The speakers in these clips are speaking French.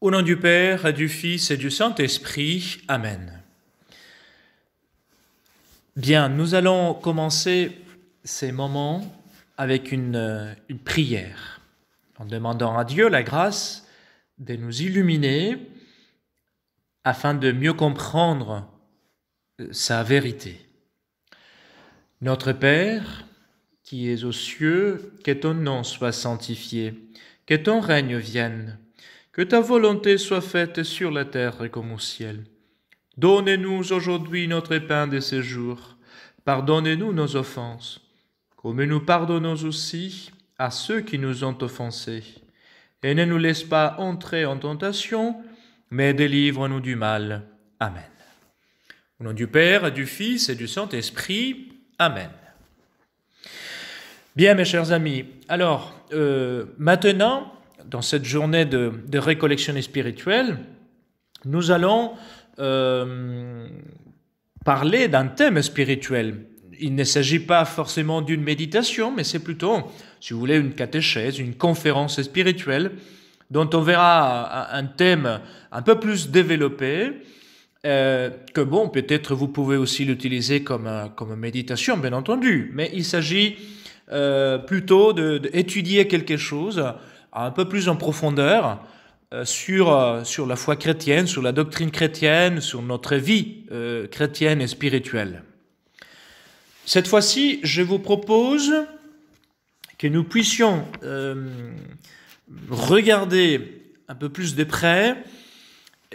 Au nom du Père, du Fils et du Saint-Esprit. Amen. Bien, nous allons commencer ces moments avec une, euh, prière, en demandant à Dieu la grâce de nous illuminer afin de mieux comprendre euh, sa vérité. Notre Père, qui es aux cieux, que ton nom soit sanctifié, que ton règne vienne que ta volonté soit faite sur la terre comme au ciel. Donne-nous aujourd'hui notre pain de ce jour. Pardonnez-nous nos offenses, comme nous pardonnons aussi à ceux qui nous ont offensés. Et ne nous laisse pas entrer en tentation, mais délivre-nous du mal. Amen. Au nom du Père, du Fils et du Saint-Esprit. Amen. Bien, mes chers amis, alors, euh, maintenant, dans cette journée de, de récollection spirituelle, nous allons euh, parler d'un thème spirituel. Il ne s'agit pas forcément d'une méditation, mais c'est plutôt, si vous voulez, une catéchèse, une conférence spirituelle, dont on verra un thème un peu plus développé, euh, que bon, peut-être vous pouvez aussi l'utiliser comme, comme méditation, bien entendu, mais il s'agit euh, plutôt d'étudier quelque chose un peu plus en profondeur euh, sur, euh, sur la foi chrétienne, sur la doctrine chrétienne, sur notre vie euh, chrétienne et spirituelle. Cette fois-ci, je vous propose que nous puissions regarder un peu plus de près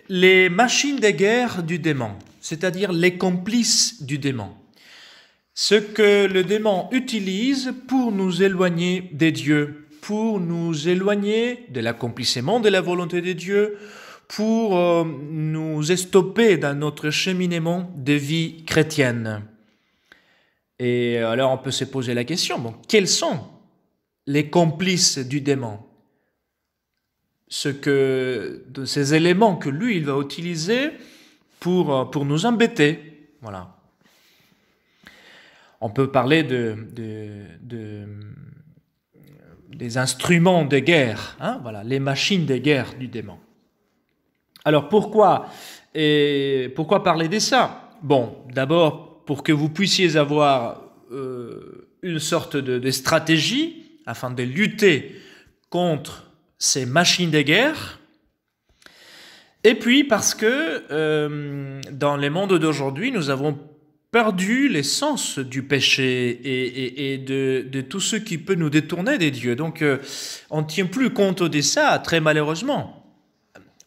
les machines des guerres du démon, c'est-à-dire les complices du démon. Ce que le démon utilise pour nous éloigner des dieux pour nous éloigner de l'accomplissement de la volonté de Dieu, pour euh, nous estopper dans notre cheminement de vie chrétienne. Et alors on peut se poser la question, quels sont les complices du démon Ce que, de ces éléments que lui, il va utiliser pour, euh, pour nous embêter. Voilà. On peut parler de, de les instruments de guerre, hein, voilà, les machines de guerre du démon. Alors pourquoi, et pourquoi parler de ça Bon, d'abord pour que vous puissiez avoir euh, une sorte de, stratégie afin de lutter contre ces machines de guerre. Et puis parce que euh, dans les mondes d'aujourd'hui, nous avons perdu l'essence du péché et, de, tout ce qui peut nous détourner des dieux. Donc euh, on ne tient plus compte de ça, très malheureusement.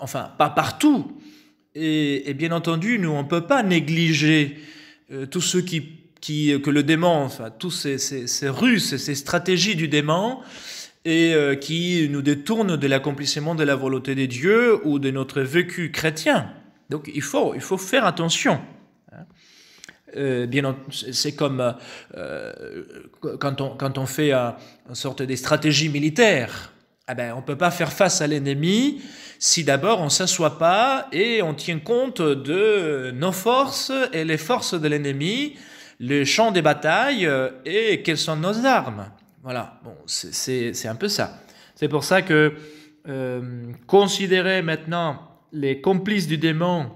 Enfin, pas partout. Et, bien entendu, nous, on ne peut pas négliger euh, tout qui, euh, que le démon, enfin, tous ces, ces, ces ruses, ces stratégies du démon, et qui nous détournent de l'accomplissement de la volonté des dieux ou de notre vécu chrétien. Donc il faut, il faut faire attention. Euh, bien, c'est comme euh, euh, quand, on, quand on fait une sorte de stratégie militaire. Ah ben, on ne peut pas faire face à l'ennemi si d'abord on ne s'assoit pas et on tient compte de nos forces et les forces de l'ennemi, le champ des batailles et quelles sont nos armes. Voilà, bon, c'est un peu ça. C'est pour ça que considérer maintenant les complices du démon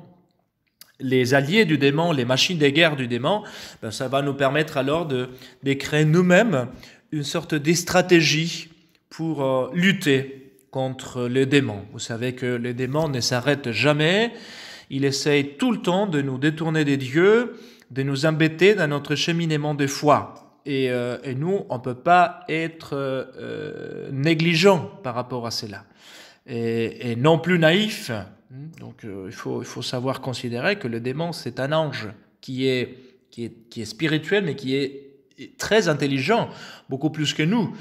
les alliés du démon, les machines des guerres du démon, ben ça va nous permettre alors de, de créer nous-mêmes une sorte de stratégie pour euh, lutter contre les démons. Vous savez que les démons ne s'arrête jamais, il essaye tout le temps de nous détourner des dieux, de nous embêter dans notre cheminement de foi. Et, euh, et nous, on peut pas être euh, euh négligent par rapport à cela. Et, et non plus naïf Hmm. Donc euh, il, faut, il faut savoir considérer que le démon, c'est un ange qui est, qui est, spirituel, mais qui est, très intelligent, beaucoup plus que nous.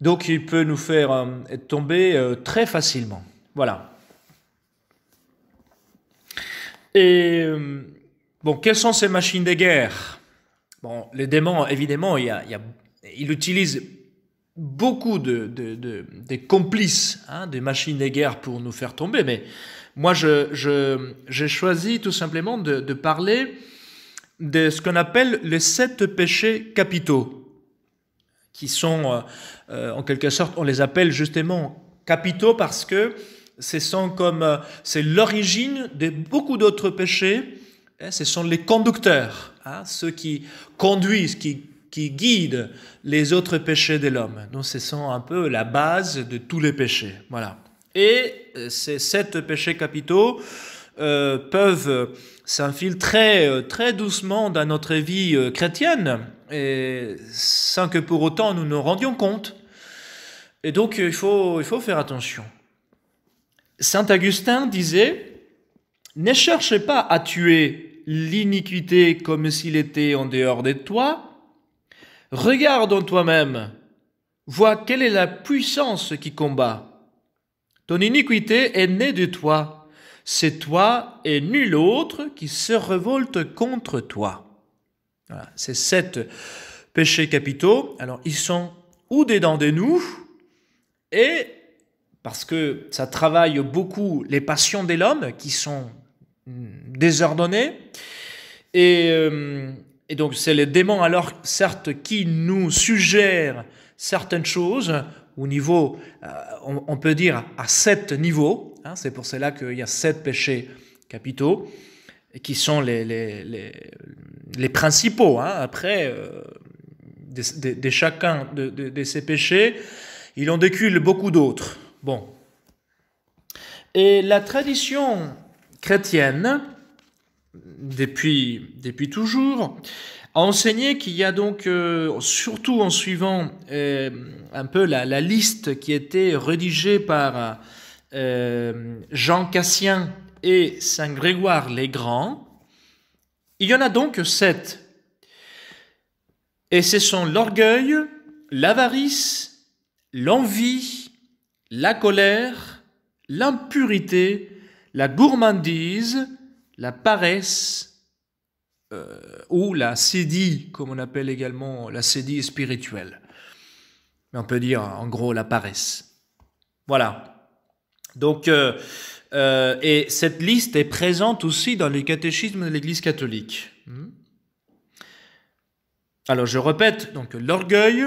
Donc il peut nous faire euh, tomber euh, très facilement. Voilà. Et bon, quelles sont ces machines de guerre Bon, les démons, évidemment, il, il utilise beaucoup de, complices hein, des machines de guerre pour nous faire tomber, mais moi j'ai je, choisi tout simplement de, parler de ce qu'on appelle les sept péchés capitaux, qui sont euh, en quelque sorte, on les appelle justement capitaux parce que ce sont comme euh, c'est l'origine de beaucoup d'autres péchés. Hein, ce sont les conducteurs, hein, ceux qui conduisent, qui qui guide les autres péchés de l'homme. Donc ce sont un peu la base de tous les péchés. Voilà. Et euh, ces sept péchés capitaux euh, peuvent s'infiltrer euh, très doucement dans notre vie chrétienne, et sans que pour autant nous nous rendions compte. Et donc il faut, il faut faire attention. Saint Augustin disait, ne cherchez pas à tuer l'iniquité comme s'il était en dehors de toi, Regarde en toi-même, vois quelle est la puissance qui combat. Ton iniquité est née de toi, c'est toi et nul autre qui se révolte contre toi. c'est sept péchés capitaux. Alors, ils sont ou dedans de nous, et parce que ça travaille beaucoup les passions de l'homme qui sont hmm, désordonnées, et euh, et donc c'est les démons alors certes qui nous suggèrent certaines choses au niveau, euh, on, peut dire à sept niveaux. Hein. c'est pour cela qu'il y a sept péchés capitaux qui sont les, les, les, principaux. Hein. après, euh, des de, chacun de, ces péchés, il en décule beaucoup d'autres. Bon. Et la tradition chrétienne depuis, depuis toujours, a enseigné qu'il y a donc, euh, surtout en suivant euh, un peu la, liste qui était rédigée par euh, Jean Cassien et Saint Grégoire les Grands, il y en a donc sept. Et ce sont l'orgueil, l'avarice, l'envie, la colère, l'impurité, la gourmandise, la paresse euh, ou la cédie, comme on appelle également la cédie spirituelle. on peut dire en gros la paresse. Voilà. Donc, euh, euh, et cette liste est présente aussi dans les catéchismes de l'Église catholique. Hmm. Alors je répète, donc l'orgueil,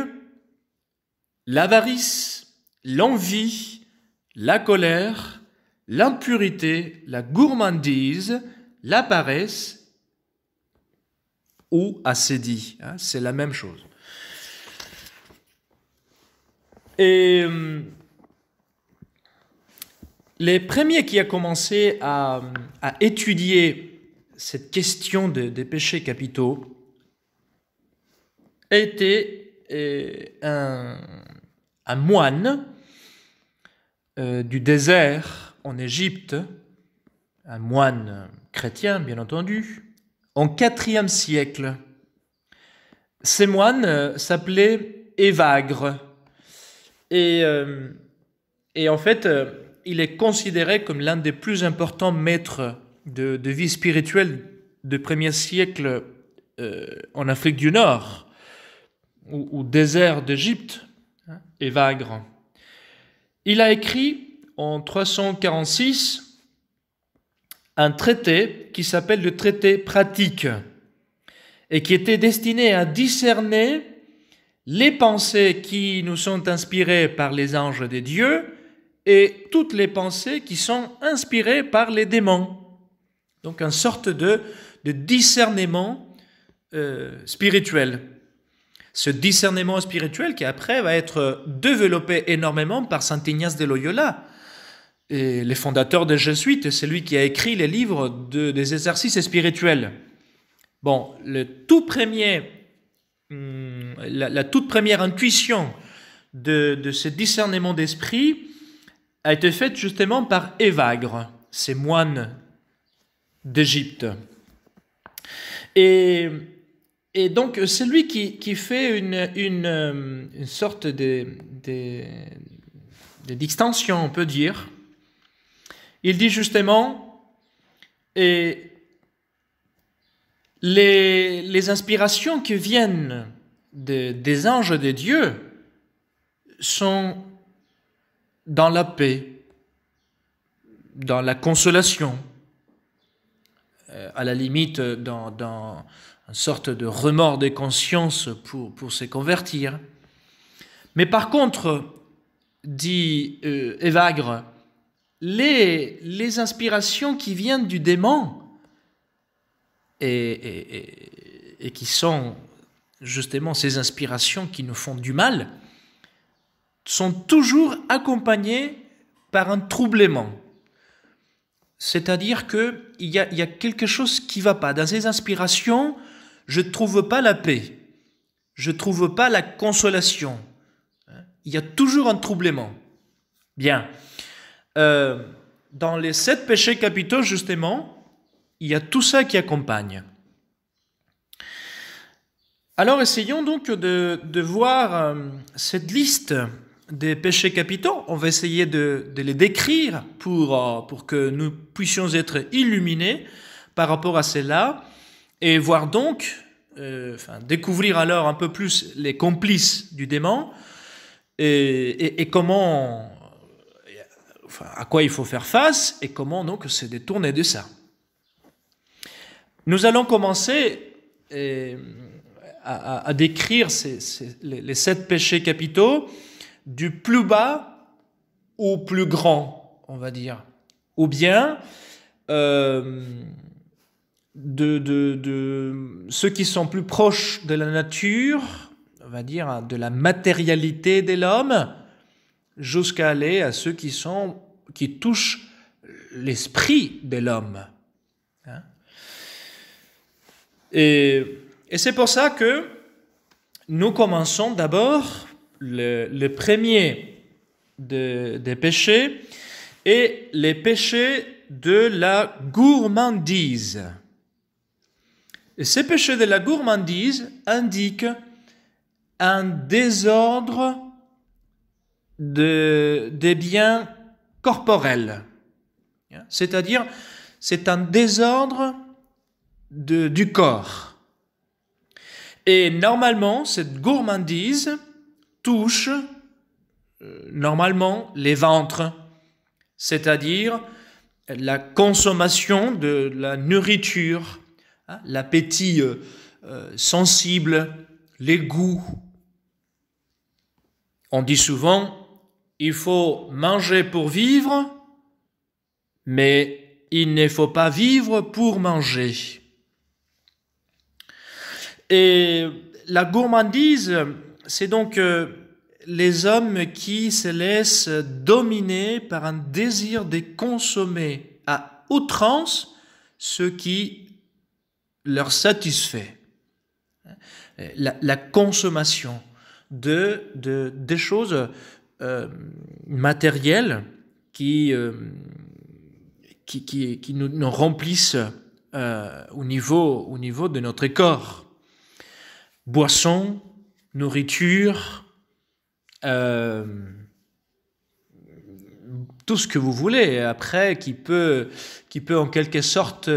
l'avarice, l'envie, la colère, l'impurité, la gourmandise, la paresse ou assédie. Hein, c'est la même chose. Et euh, les premiers qui a commencé à, étudier cette question des péchés capitaux étaient euh, un, moine euh, du désert en Égypte, un moine chrétien, bien entendu, en IVe siècle. Ces moines euh, s'appelaient Évagre. Et, euh, et, en fait, euh, il est considéré comme l'un des plus importants maîtres de, vie spirituelle du premier siècle en Afrique du Nord, ou, désert d'Égypte, hein, évagre. Il a écrit en 346 un traité qui s'appelle le traité pratique et qui était destiné à discerner les pensées qui nous sont inspirées par les anges des dieux et toutes les pensées qui sont inspirées par les démons. Donc une sorte de, de discernement euh, spirituel. Ce discernement spirituel qui après va être développé énormément par Saint Ignace de Loyola, et les fondateurs des jésuites, c'est lui qui a écrit les livres des exercices spirituels. Bon, le tout premier, hmm, la, toute première intuition de, ce discernement d'esprit a été faite justement par Évagre, ces moines d'Égypte. Et, donc, c'est lui qui, fait une, sorte de, on peut dire, il dit justement, et les, inspirations qui viennent des anges de Dieu sont dans la paix, dans la consolation, euh, à la limite dans, dans une sorte de remords de conscience pour, pour se convertir. Mais par contre, dit euh, Evagre, les, inspirations qui viennent du démon et, qui sont justement ces inspirations qui nous font du mal, sont toujours accompagnées par un troublement. C'est-à-dire qu'il y, a, y a quelque chose qui ne va pas. Dans ces inspirations, je ne trouve pas la paix, je ne trouve pas la consolation. Hein? Il y a toujours un troublement. Bien. Euh, dans les sept péchés capitaux, justement, il y a tout ça qui accompagne. Alors essayons donc de, voir euh, cette liste des péchés capitaux. On va essayer de, les décrire pour, euh, pour que nous puissions être illuminés par rapport à celles-là et voir donc, découvrir alors un peu plus les complices du démon et, et comment à quoi il faut faire face et comment donc se détourner de ça. Nous allons commencer à, décrire les, sept péchés capitaux du plus bas au plus grand, on va dire, ou bien euh, de, ceux qui sont plus proches de la nature, on va dire, de la matérialité de l'homme, jusqu'à aller à ceux qui, sont, qui touchent l'esprit de l'homme. Hein. Et, c'est pour ça que nous commençons d'abord le, premier des péchés et les péchés de la gourmandise. Et ces péchés de la gourmandise indiquent un désordre de, des biens corporels. C'est-à-dire, c'est un désordre du corps. Et normalement, cette gourmandise touche euh, normalement les ventres, c'est-à-dire la consommation de la nourriture, hein, l'appétit euh, euh, sensible, les goûts. On dit souvent il faut manger pour vivre, mais il ne faut pas vivre pour manger. Et la gourmandise, c'est donc euh, les hommes qui se laissent dominer par un désir de consommer à outrance ce qui leur satisfait. La, consommation de, de, des choses euh, matériel euh, qui, qui, qui, nous, nous remplissent euh, au, niveau, au niveau de notre corps. Boisson, nourriture, tout ce que vous voulez, après, qui peut, qui peut en quelque sorte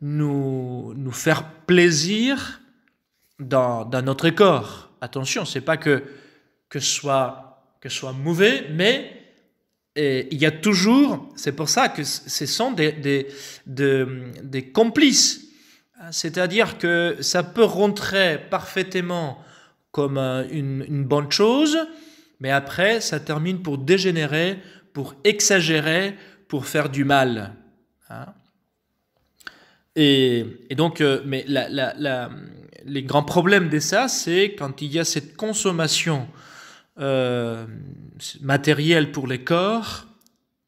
nous, nous faire plaisir dans, dans notre corps. Attention, c'est pas que que ce soit que soit mauvais, mais euh, il y a toujours, c'est pour ça que ce sont des, des, complices. Hein, c'est-à-dire que ça peut rentrer parfaitement comme euh, une, bonne chose, mais après, ça termine pour dégénérer, pour exagérer, pour faire du mal. Hein. Et, donc, euh, mais la, les grands problèmes de ça, c'est quand il y a cette consommation euh, matériel pour les corps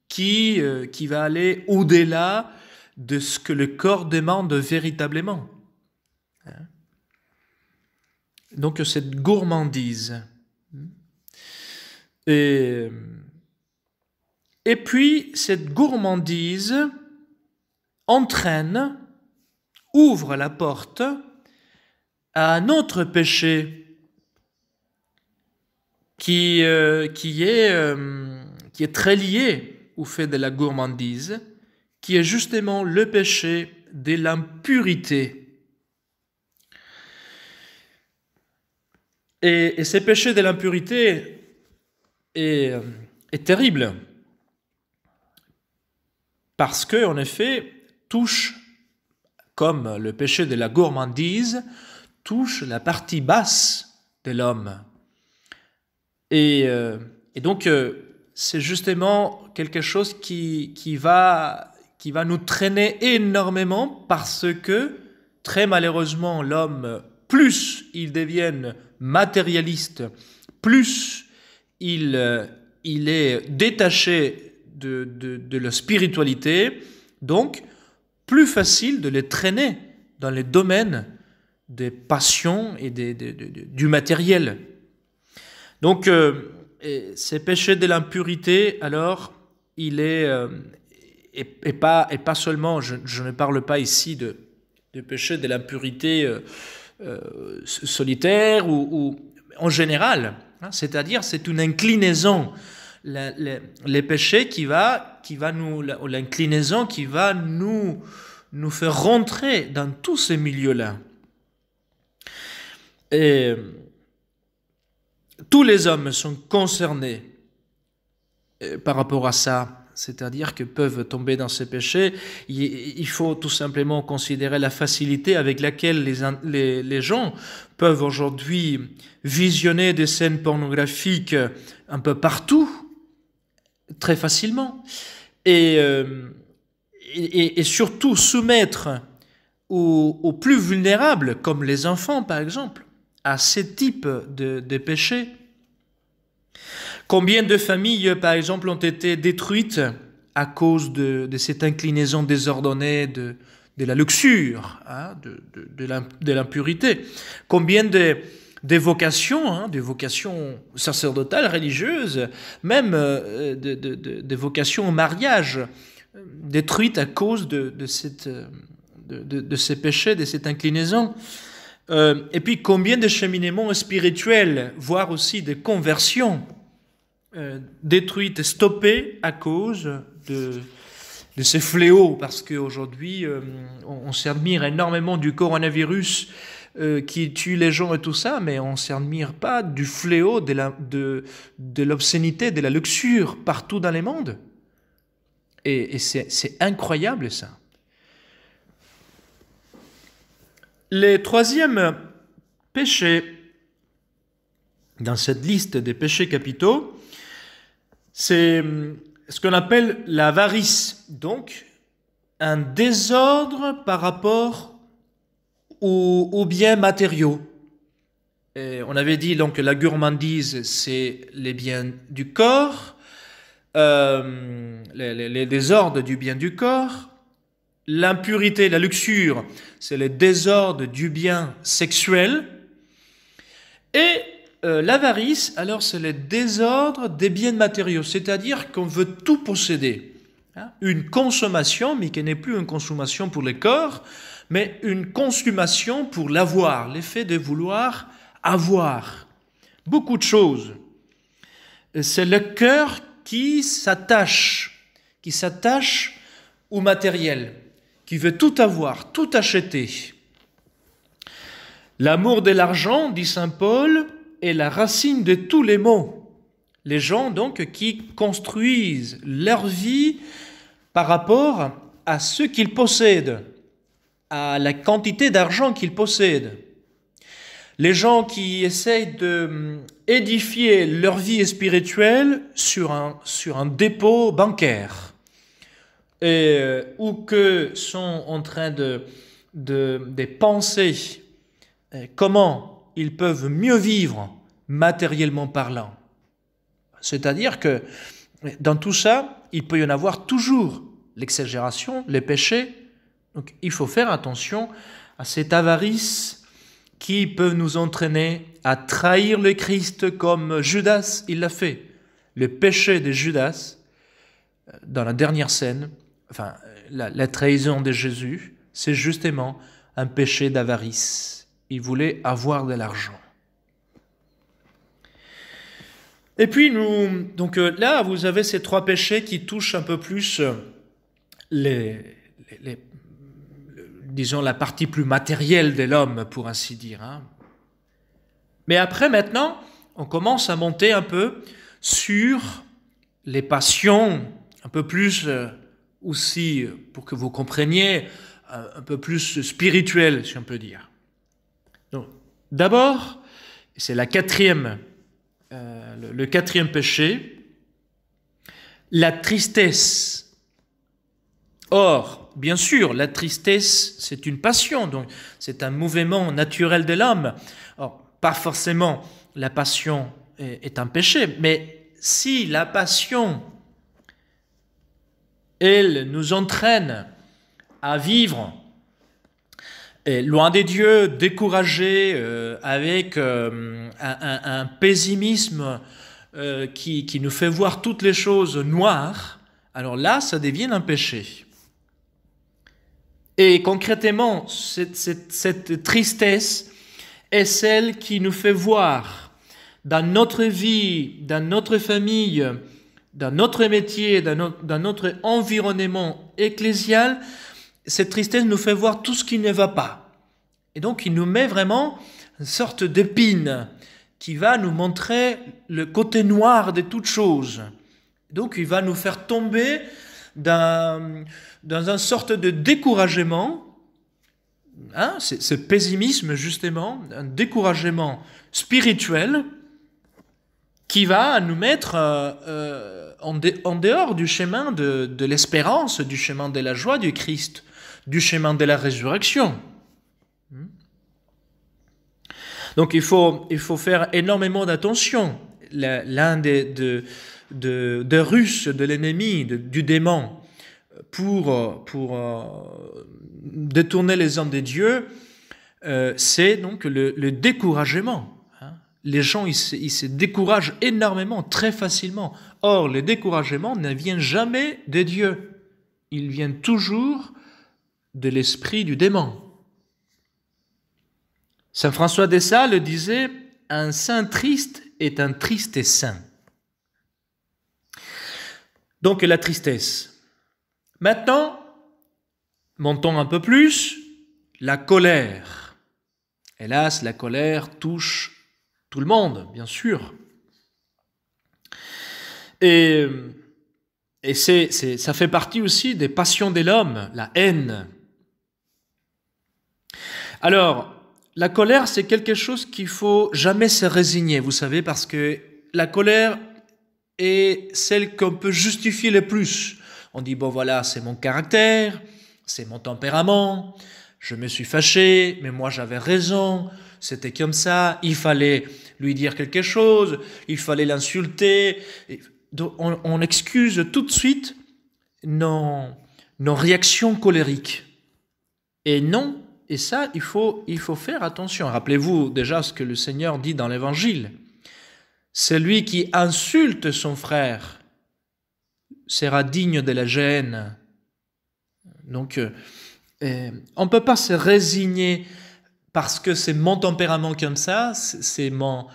qui, euh, qui va aller au-delà de ce que le corps demande véritablement. Hein. Donc cette gourmandise. Et, euh, et puis cette gourmandise entraîne, ouvre la porte à un autre péché qui, euh, qui, est, euh, qui est très lié au fait de la gourmandise, qui est justement le péché de l'impurité. Et, et ce péché de l'impurité est, euh, est terrible, parce que, en effet, touche, comme le péché de la gourmandise, touche la partie basse de l'homme, euh, et, donc, euh, c'est justement quelque chose qui, qui, va, nous traîner énormément parce que, très malheureusement, l'homme, plus il devient matérialiste, plus il, euh, est détaché de, de, la spiritualité, donc plus facile de les traîner dans les domaines des passions et du matériel. Donc, euh, ces péchés de l'impurité, alors, il est, euh, et, pas, et pas seulement, je, ne parle pas ici de, de péché de l'impurité euh, solitaire ou, en général, hein, c'est-à-dire c'est une inclinaison les péchés qui va, qui va nous, l'inclinaison qui va nous, nous faire rentrer dans tous ces milieux-là. Et tous les hommes sont concernés euh, par rapport à ça, c'est-à-dire que peuvent tomber dans ces péchés. Il faut tout simplement considérer la facilité avec laquelle les, gens peuvent aujourd'hui visionner des scènes pornographiques un peu partout, très facilement, et, euh, surtout soumettre aux plus vulnérables, comme les enfants par exemple, à ce type de, péchés Combien de familles, par exemple, ont été détruites à cause de, cette inclinaison désordonnée de, la luxure, hein, de, de l'impurité Combien de, des vocations, hein, des vocations sacerdotales, religieuses, même euh, des de, vocations au mariage, détruites à cause de, euh, ces péchés, de cette inclinaison. Euh, et puis combien de cheminements spirituels, voire aussi de conversions euh, détruites, stoppées à cause de, de ces fléaux, parce qu'aujourd'hui euh, on, s'admire énormément du coronavirus euh, qui tue les gens et tout ça, mais on ne s'admire pas du fléau de l'obscénité, de, de la luxure partout dans les mondes. et c'est incroyable ça. Le troisième péché dans cette liste des péchés capitaux, c'est hum, ce qu'on appelle l'avarice, donc un désordre par rapport aux, biens matériaux. on avait dit donc que la gourmandise, c'est les biens du corps, euh, les désordres du bien du corps, L'impurité, la luxure, c'est le désordre du bien sexuel. Et euh, l'avarice, alors c'est le désordre des biens matériaux, c'est-à-dire qu'on veut tout posséder. Hein? Une consommation, mais qui n'est plus une consommation pour le corps, mais une consommation pour l'avoir, l'effet de vouloir avoir. Beaucoup de choses. Euh, c'est le cœur qui s'attache, qui s'attache au matériel qui veut tout avoir, tout acheter. L'amour de l'argent, dit Saint Paul, est la racine de tous les maux. Les gens donc qui construisent leur vie par rapport à ce qu'ils possèdent, à la quantité d'argent qu'ils possèdent. Les gens qui essayent de hum, édifier leur vie spirituelle sur un, sur un dépôt bancaire et, euh, ou que sont en train de, penser euh, comment ils peuvent mieux vivre matériellement parlant. C'est-à-dire que dans tout ça, il peut y en avoir toujours l'exagération, les péchés. Donc il faut faire attention à cette avarice qui peut nous entraîner à trahir le Christ comme Judas, il l'a fait. Le péché de Judas, euh, dans la dernière scène, enfin, la, trahison de Jésus, c'est justement un péché d'avarice. Il voulait avoir de l'argent. Et puis nous, donc euh, là, vous avez ces trois péchés qui touchent un peu plus euh, les, disons la partie plus matérielle de l'homme, pour ainsi dire. Hein. Mais après, maintenant, on commence à monter un peu sur les passions, un peu plus euh, aussi, pour que vous compreniez, euh, un peu plus spirituel, si on peut dire. Donc, d'abord, c'est la quatrième, euh, le, quatrième péché, la tristesse. Or, bien sûr, la tristesse, c'est une passion, donc c'est un mouvement naturel de l'homme. Or, pas forcément la passion est, est un péché, mais si la passion elle nous entraîne à vivre loin des dieux, découragés, euh, avec euh, un, pessimisme euh, qui, nous fait voir toutes les choses noires, alors là, ça devient un péché. Et concrètement, cette tristesse est celle qui nous fait voir dans notre vie, dans notre famille, dans notre métier, dans notre, environnement ecclésial, cette tristesse nous fait voir tout ce qui ne va pas. Et donc il nous met vraiment une sorte d'épine qui va nous montrer le côté noir de toute chose. Donc il va nous faire tomber dans, dans une sorte de découragement, hein, ce pessimisme justement, un découragement spirituel qui va nous mettre euh, euh, en, dehors du chemin de, l'espérance, du chemin de la joie du Christ, du chemin de la résurrection. Hmm? Donc il faut, il faut faire énormément d'attention. L'un des, de, de, Russes, de l'ennemi, du démon, pour, euh, détourner les hommes de Dieu, euh, c'est donc le découragement les gens ils se, découragent énormément, très facilement. Or, le découragement ne viennent jamais de Dieu. Il vient toujours de l'esprit du démon. Saint François de le disait Un saint triste est un triste saint. Donc, la tristesse. Maintenant, montons un peu plus la colère. Hélas, la colère touche tout le monde, bien sûr. Et, et c'est, ça fait partie aussi des passions de l'homme, la haine. Alors, la colère, c'est quelque chose qu'il faut jamais se résigner, vous savez, parce que la colère est celle qu'on peut justifier le plus. On dit, bon voilà, c'est mon caractère, c'est mon tempérament, je me suis fâché, mais moi j'avais raison, c'était comme ça, il fallait lui dire quelque chose, il fallait l'insulter. On, excuse tout de suite nos, réactions colériques. Et non, et ça, il faut, il faut faire attention. Rappelez-vous déjà ce que le Seigneur dit dans l'Évangile. Celui qui insulte son frère sera digne de la gêne. Donc, euh, euh, on ne peut pas se résigner parce que c'est mon tempérament comme ça, c'est mon,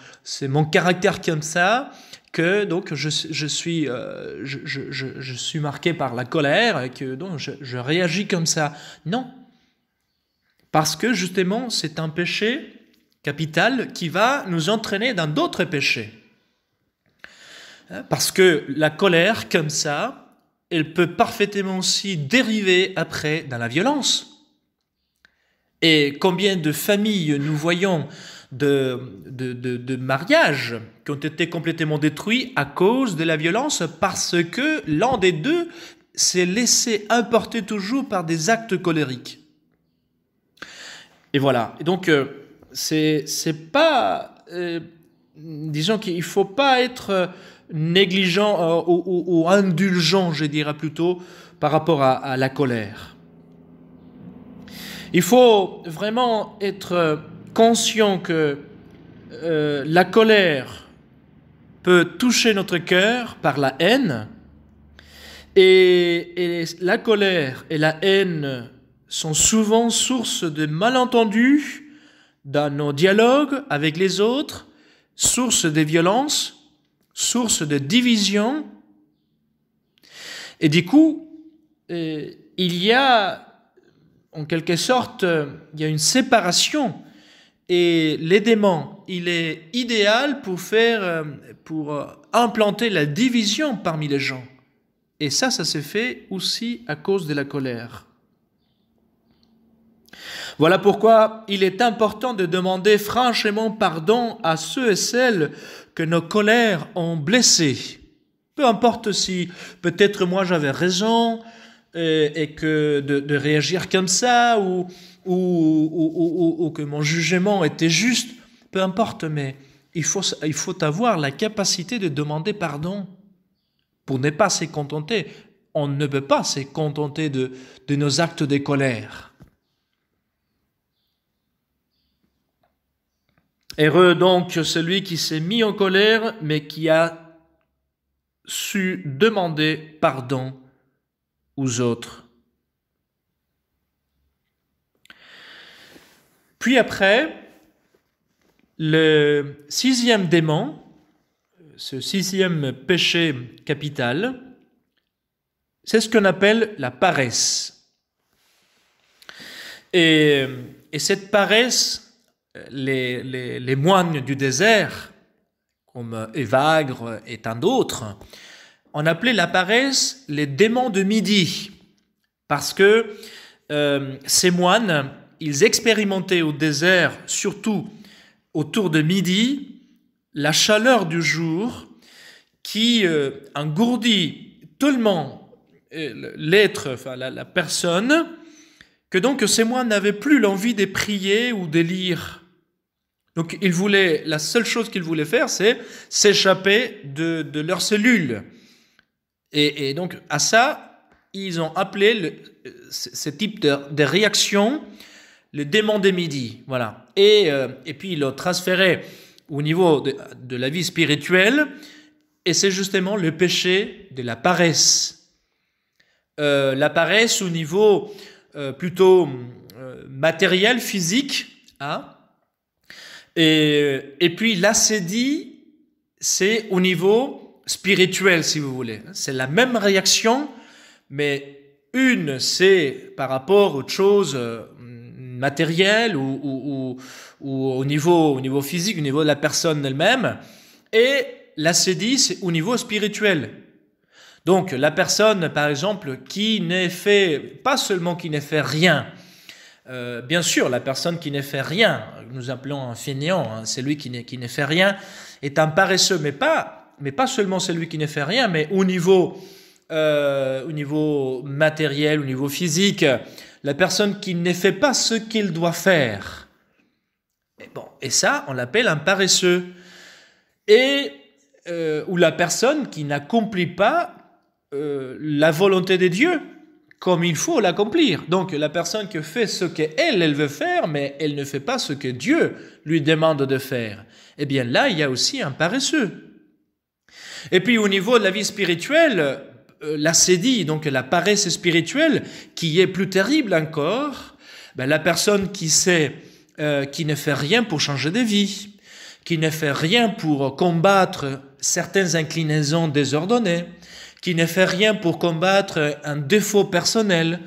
mon caractère comme ça, que donc je, suis, euh, suis marqué par la colère et que donc je, réagis comme ça. Non. Parce que justement, c'est un péché capital qui va nous entraîner dans d'autres péchés. Hein, parce que la colère comme ça, elle peut parfaitement aussi dériver après dans la violence. Et combien de familles nous voyons de, de, mariages qui ont été complètement détruits à cause de la violence parce que l'un des deux s'est laissé importer toujours par des actes colériques. Et voilà. Et donc, euh, c'est pas. Euh, disons qu'il ne faut pas être négligent euh, ou, indulgent, je dirais plutôt, par rapport à la colère. Il faut vraiment être euh, conscient que euh, la colère peut toucher notre cœur par la haine, et, la colère et la haine sont souvent source de malentendus dans nos dialogues avec les autres, source de violences, source de divisions. Et du coup, euh, il y a en quelque sorte, euh, il y a une séparation. Et les démons, il est idéal pour faire, euh, pour euh, implanter la division parmi les gens. Et ça, ça s'est fait aussi à cause de la colère. Voilà pourquoi il est important de demander franchement pardon à ceux et celles que nos colères ont blessés. Peu importe si peut-être moi j'avais raison, euh, et que de, réagir comme ça ou que mon jugement était juste, peu importe, mais il faut, il faut avoir la capacité de demander pardon pour ne pas se contenter. On ne peut pas se contenter de, de nos actes de colère. Heureux donc celui qui s'est mis en colère, mais qui a su demander pardon aux autres. Puis après, le sixième démon, ce sixième péché capital, c'est ce qu'on appelle la paresse. Et, cette paresse, les, moines du désert, comme Evagre et tant d'autres, on appelait la paresse les démons de midi, parce que euh, ces moines, ils expérimentaient au désert, surtout autour de midi, la chaleur du jour qui euh, engourdit tellement euh, l'être, enfin la, personne, que donc ces moines n'avaient plus l'envie de prier ou de lire. Donc ils voulaient, la seule chose qu'ils voulaient faire, c'est s'échapper de, de leur cellule. Et, donc, à ça, ils ont appelé ce type de, réaction le démon des midi. Voilà. Et, euh, et puis, ils l'ont transféré au niveau de, la vie spirituelle. Et c'est justement le péché de la paresse. Euh, la paresse au niveau euh, plutôt matériel, physique. Hein? Et, et puis l'acédie c'est au niveau spirituel si vous voulez. C'est la même réaction, mais une, c'est par rapport aux choses euh, matérielles ou, ou, au, niveau, au niveau physique, au niveau de la personne elle-même, et la cédille, c'est au niveau spirituel. Donc la personne, par exemple, qui n'est fait, pas seulement qui n'est fait rien, euh, bien sûr, la personne qui n'est fait rien, nous appelons un fainéant, hein, c'est lui qui n'est fait rien, est un paresseux, mais pas mais pas seulement celui qui ne fait rien, mais au niveau, euh, au niveau matériel, au niveau physique, la personne qui ne fait pas ce qu'il doit faire. Et, bon, et ça, on l'appelle un paresseux. Et, euh, ou la personne qui n'accomplit pas euh, la volonté de Dieu comme il faut l'accomplir. Donc la personne qui fait ce qu'elle, elle veut faire, mais elle ne fait pas ce que Dieu lui demande de faire, eh bien là, il y a aussi un paresseux. Et puis au niveau de la vie spirituelle, euh, la sédie, donc la paresse spirituelle, qui est plus terrible encore, ben, la personne qui sait, euh, qui ne fait rien pour changer de vie, qui ne fait rien pour combattre certaines inclinaisons désordonnées, qui ne fait rien pour combattre un défaut personnel,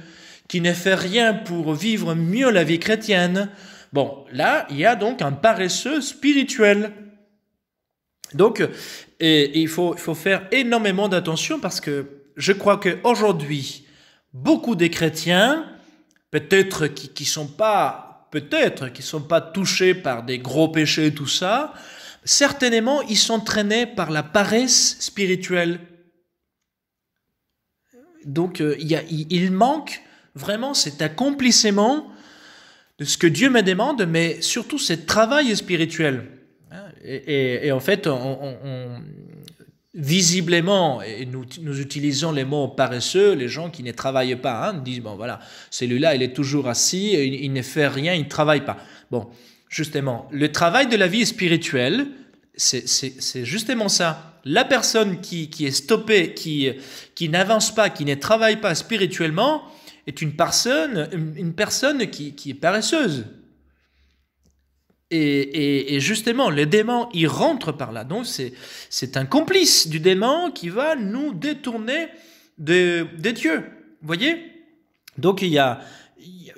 qui ne fait rien pour vivre mieux la vie chrétienne. Bon, là, il y a donc un paresseux spirituel. Donc, et il faut, il faut faire énormément d'attention parce que je crois qu'aujourd'hui, beaucoup des chrétiens, peut-être qui ne sont pas, peut-être qui sont pas touchés par des gros péchés et tout ça, certainement ils sont traînés par la paresse spirituelle. Donc euh, il, y a, manque vraiment cet accomplissement de ce que Dieu me demande, mais surtout ce travail spirituel et, en fait, on, visiblement, et nous, utilisons les mots paresseux, les gens qui ne travaillent pas, hein, disent, bon voilà, celui-là, il est toujours assis, il, ne fait rien, il ne travaille pas. Bon, justement, le travail de la vie spirituelle, c'est justement ça. La personne qui, est stoppée, qui, n'avance pas, qui ne travaille pas spirituellement, est une personne, une personne qui, qui est paresseuse. Et, justement, les démons, il rentrent par là. Donc, c'est un complice du démon qui va nous détourner de, dieux. Vous voyez Donc, il n'y a,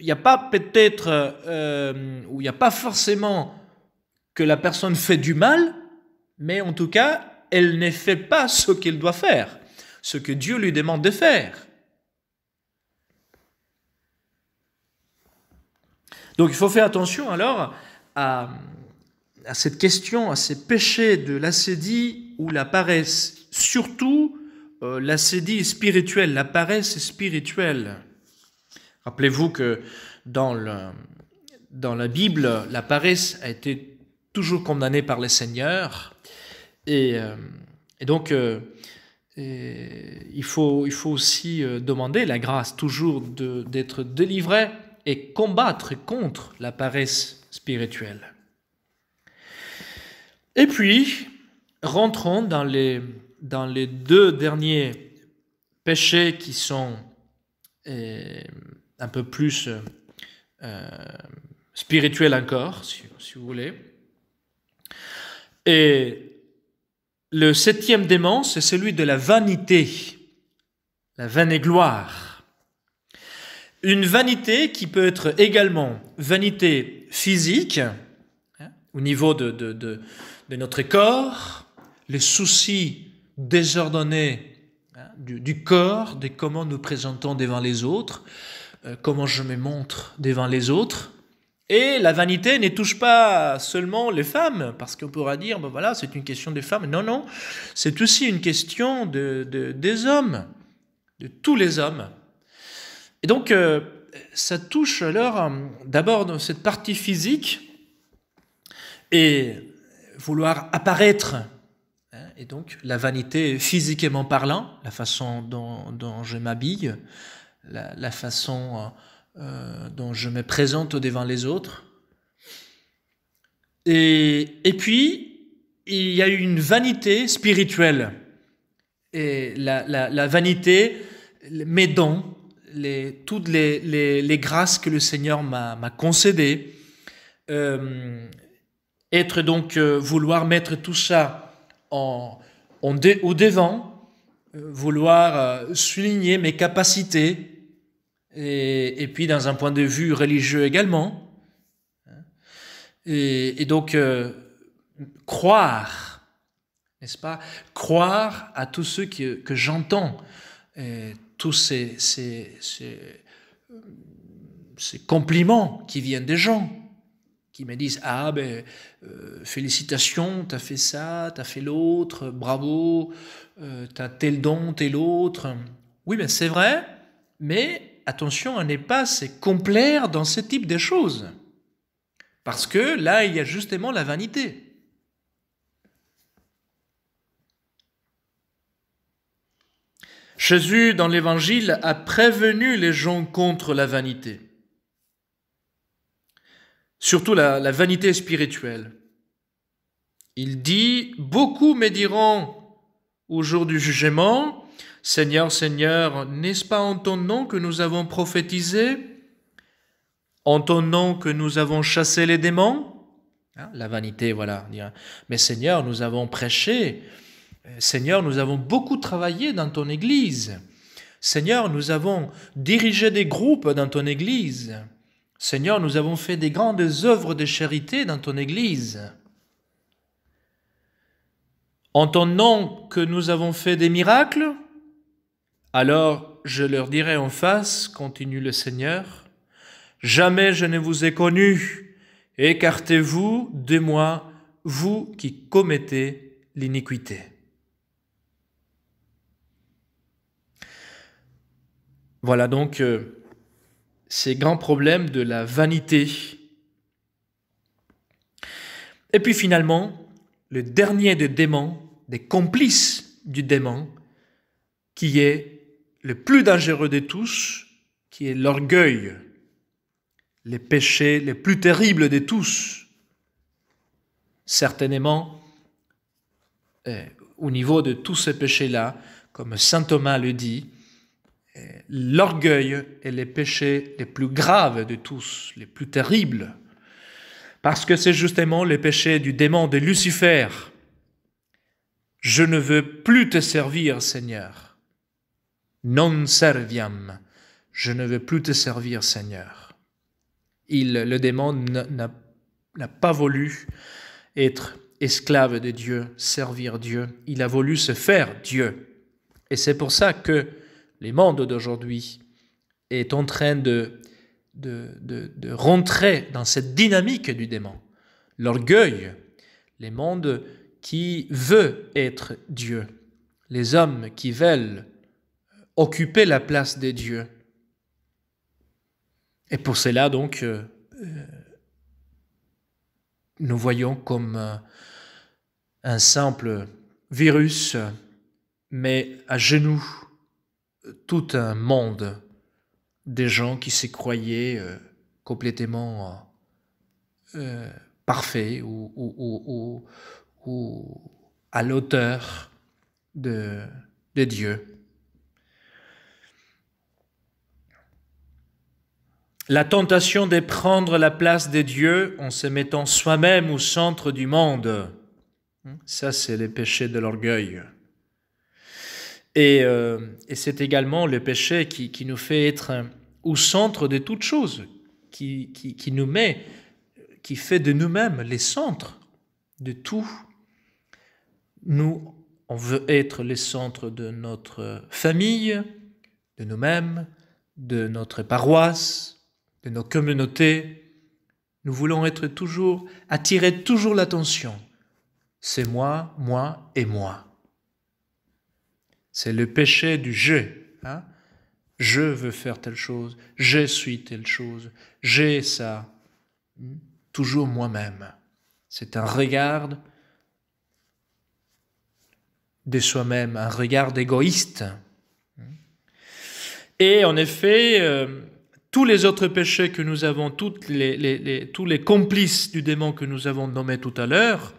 a pas peut-être, euh, ou il n'y a pas forcément que la personne fait du mal, mais en tout cas, elle ne fait pas ce qu'elle doit faire, ce que Dieu lui demande de faire. Donc il faut faire attention alors à, à cette question, à ces péchés de l'assédie ou la paresse, surtout euh, l'assédie spirituelle, la paresse spirituelle. Rappelez-vous que dans, le, dans la Bible, la paresse a été toujours condamnée par les seigneurs. Et, euh, donc, euh, il, faut, il faut aussi euh, demander la grâce toujours d'être délivré et combattre contre la paresse Spirituel. Et puis, rentrons dans les, dans les deux derniers péchés qui sont euh, un peu plus euh, spirituels encore, si, vous voulez. Et le septième démon, c'est celui de la vanité, la vaine gloire. Une vanité qui peut être également vanité physique, hein, au niveau de, de, notre corps, les soucis désordonnés hein, du, corps, de comment nous présentons devant les autres, euh, comment je me montre devant les autres. Et la vanité ne touche pas seulement les femmes, parce qu'on pourra dire, bon voilà, c'est une question des femmes. Non, non, c'est aussi une question des hommes, de tous les hommes. Et donc, euh, ça touche alors euh, d'abord cette partie physique et vouloir apparaître. Hein, et donc, la vanité physiquement parlant, la façon dont, je m'habille, la, façon euh, dont je me présente devant les autres. Et, puis, il y a une vanité spirituelle. Et la, la vanité, mes dons, toutes les, les, grâces que le Seigneur m'a concédées, euh, être donc euh, vouloir mettre tout ça en, au devant, euh, vouloir souligner mes capacités, et, et, puis dans un point de vue religieux également, et, et donc croire, n'est-ce pas Croire à tous ceux que, que j'entends tous ces, ces, compliments qui viennent des gens, qui me disent Ah, ben, euh, félicitations, t'as fait ça, t'as fait l'autre, bravo, tu euh, t'as tel don, tel autre. Oui, ben c'est vrai, mais attention à n'est pas se complaire dans ce type de choses. Parce que là, il y a justement la vanité. Jésus, dans l'Évangile, a prévenu les gens contre la vanité, surtout la, vanité spirituelle. Il dit, beaucoup me diront au jour du jugement, Seigneur, Seigneur, n'est-ce pas en ton nom que nous avons prophétisé En ton nom que nous avons chassé les démons hein, La vanité, voilà. Mais Seigneur, nous avons prêché, Seigneur, nous avons beaucoup travaillé dans ton Église. Seigneur, nous avons dirigé des groupes dans ton Église. Seigneur, nous avons fait des grandes œuvres de charité dans ton Église. En ton nom que nous avons fait des miracles, alors je leur dirai en face, continue le Seigneur, Jamais je ne vous ai connu, écartez-vous de moi, vous qui commettez l'iniquité. Voilà donc euh, ces grands problèmes de la vanité. Et puis finalement, le dernier des démons, des complices du démon, qui est le plus dangereux de tous, qui est l'orgueil, les péchés les plus terribles de tous. Certainement, euh, au niveau de tous ces péchés-là, comme Saint Thomas le dit, l'orgueil est le péché le plus grave de tous, le plus terrible, parce que c'est justement le péché du démon de Lucifer. Je ne veux plus te servir, Seigneur. Non serviam. Je ne veux plus te servir, Seigneur. Il, le démon n'a pas voulu être esclave de Dieu, servir Dieu. Il a voulu se faire Dieu. Et c'est pour ça que les mondes d'aujourd'hui est en train de, de, rentrer dans cette dynamique du démon. L'orgueil, les mondes qui veut être Dieu, les hommes qui veulent occuper la place des dieux. Et pour cela, donc, euh, euh, nous voyons comme euh, un simple virus, mais à genoux tout un monde des gens qui se croyaient euh, complètement euh, parfaits ou, ou, à l'auteur de, de Dieu. La tentation de prendre la place des dieux en se mettant soi-même au centre du monde, hein, ça c'est les péchés de l'orgueil. Euh, et, c'est également le péché qui, nous fait être euh, au centre de toutes choses, qui, qui nous met, qui fait de nous-mêmes les centres de tout. Nous, on veut être les centres de notre famille, de nous-mêmes, de notre paroisse, de nos communautés. Nous voulons être toujours, attirer toujours l'attention. C'est moi, moi et moi. C'est le péché du je. Hein. Je veux faire telle chose, je suis telle chose, j'ai ça. Hmm? Toujours moi-même. C'est un regard de soi-même, un regard égoïste. Hmm? Et en effet, euh, tous les autres péchés que nous avons, tous les complices du démon que nous avons nommé tout à l'heure,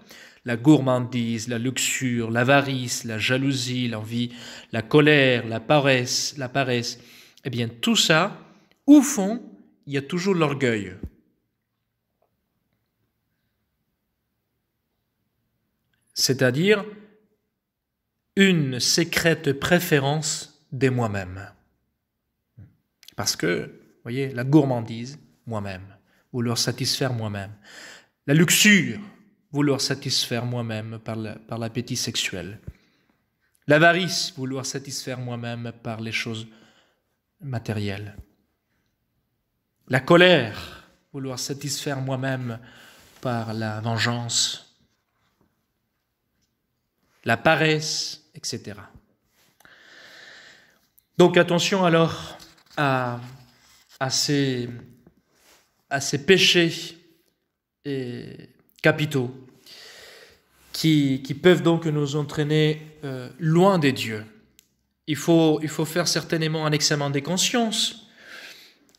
la gourmandise, la luxure, l'avarice, la jalousie, l'envie, la colère, la paresse, la paresse, eh bien tout ça, au fond, il y a toujours l'orgueil. C'est-à-dire une secrète préférence des moi-même. Parce que, vous voyez, la gourmandise, moi-même, vouloir satisfaire moi-même. La luxure, vouloir satisfaire moi-même par l'appétit sexuel. L'avarice, vouloir satisfaire moi-même par les choses matérielles. La colère, vouloir satisfaire moi-même par la vengeance. La paresse, etc. Donc attention alors à, à, ces, à ces péchés et capitaux, qui, qui peuvent donc nous entraîner euh, loin des dieux. Il faut, il faut faire certainement un examen des consciences.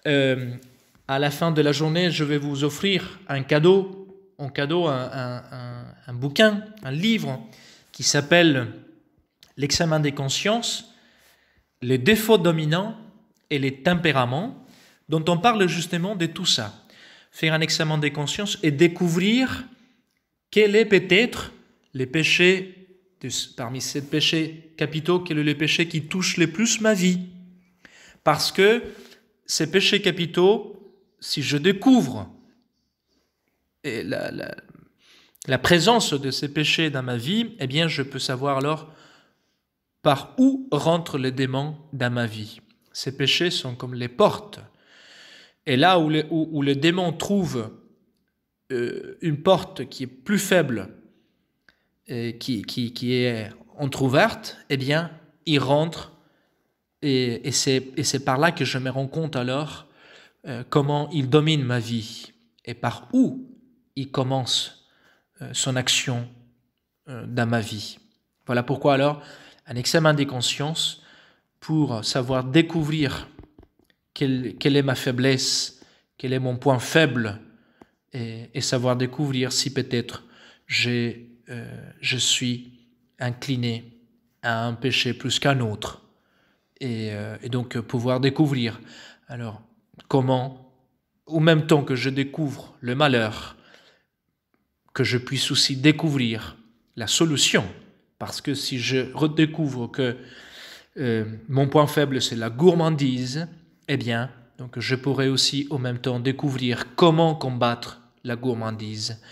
Euh, à la fin de la journée, je vais vous offrir un cadeau, en cadeau un, un, un, un bouquin, un livre qui s'appelle L'examen des consciences, les défauts dominants et les tempéraments, dont on parle justement de tout ça. Faire un examen des consciences et découvrir quel est peut-être les péchés, parmi ces péchés capitaux, quel est les péchés qui touchent le plus ma vie Parce que ces péchés capitaux, si je découvre et la, présence de ces péchés dans ma vie, eh bien, je peux savoir alors par où rentrent les démons dans ma vie. Ces péchés sont comme les portes. Et là où les démons où trouve euh, une porte qui est plus faible, euh, qui, qui, qui, est entr'ouverte, eh bien, il rentre. Et, et c'est par là que je me rends compte alors euh, comment il domine ma vie et par où il commence son action dans ma vie. Voilà pourquoi alors un examen des consciences pour savoir découvrir quelle, quelle est ma faiblesse, quel est mon point faible et, savoir découvrir si peut-être j'ai, euh, je suis incliné à un péché plus qu'un autre. Et, euh, donc euh, pouvoir découvrir. Alors, comment, au même temps que je découvre le malheur, que je puisse aussi découvrir la solution. Parce que si je redécouvre que mon point faible, c'est la gourmandise, eh bien, donc je pourrais aussi en même temps découvrir comment combattre la gourmandise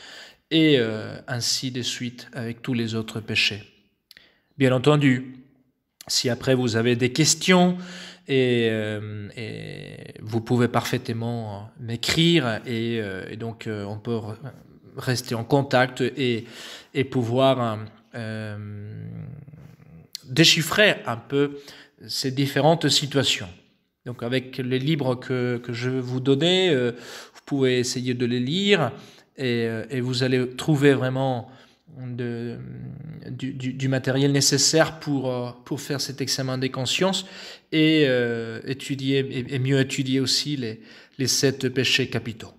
et euh, ainsi de suite avec tous les autres péchés. Bien entendu, si après vous avez des questions, et, euh, vous pouvez parfaitement euh, m'écrire et, et, donc on peut rester en contact et, et pouvoir déchiffrer un peu ces différentes situations. Donc avec les livres que, je vais vous donner, euh, vous pouvez essayer de les lire et, euh, vous allez trouver vraiment du, matériel nécessaire pour, euh, pour faire cet examen des consciences et, étudier, et mieux étudier aussi les, les sept péchés capitaux.